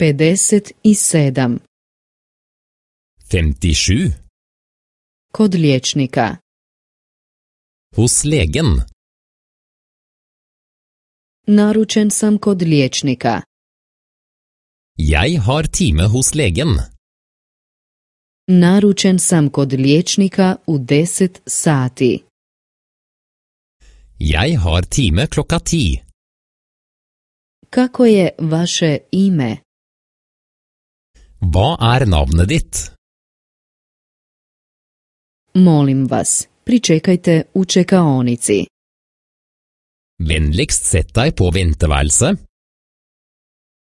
57. 57. Kod liječnika. Hos legen. Naručen sam kod liječnika. Jaj har time hos legen. Naručen sam kod liječnika u 10 sati. Jaj har time klokka ti. Kako je vaše ime? Hva er navnet ditt? Molim vas, pričekajte u čekaonici. Vennligst sett deg på venteværelse.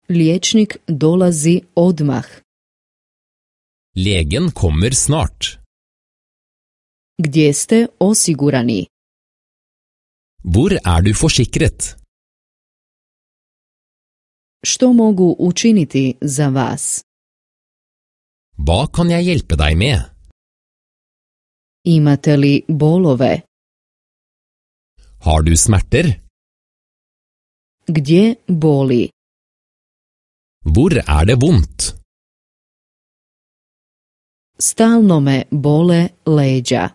Liječnik dolazi odmah. Legen kommer snart. Gdje ste osigurani? Hvor er du forsikret? Što mogu učiniti za vas? Hva kan jeg hjelpe deg med? Imate li bolove? Har du smerter? Gdje boli? Hvor er det vondt? Stalno me bole leđa.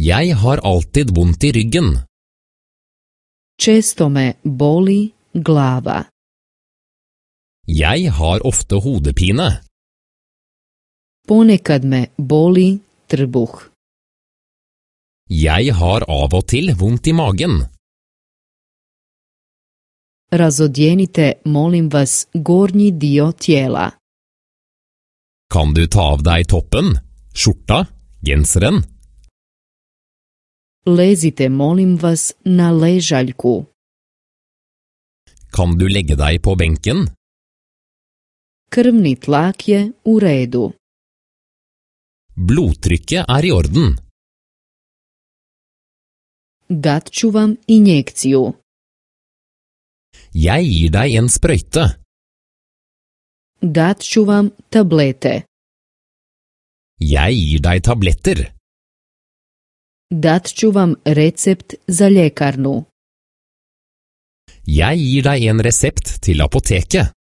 Jeg har alltid vondt i ryggen. Često me boli glava. Jeg har ofte hodepine. Ponekad me boli trbuh. Jeg har av og til vondt i magen. Razodjenite, molim vas, gornji dio tjela. Kan du ta av deg toppen, skjorta, genseren? Lezite, molim vas, na ležaljku. Kan du legge deg på benken? Krvni tlak je u redu. Blodtrykket er i orden. Dat ću injekciju. Jeg gir deg en sprøyte. Dat ću tablete. Jeg gir deg tabletter. Dat ću recept za ljekarnu. Jeg gir deg en resept til apoteket.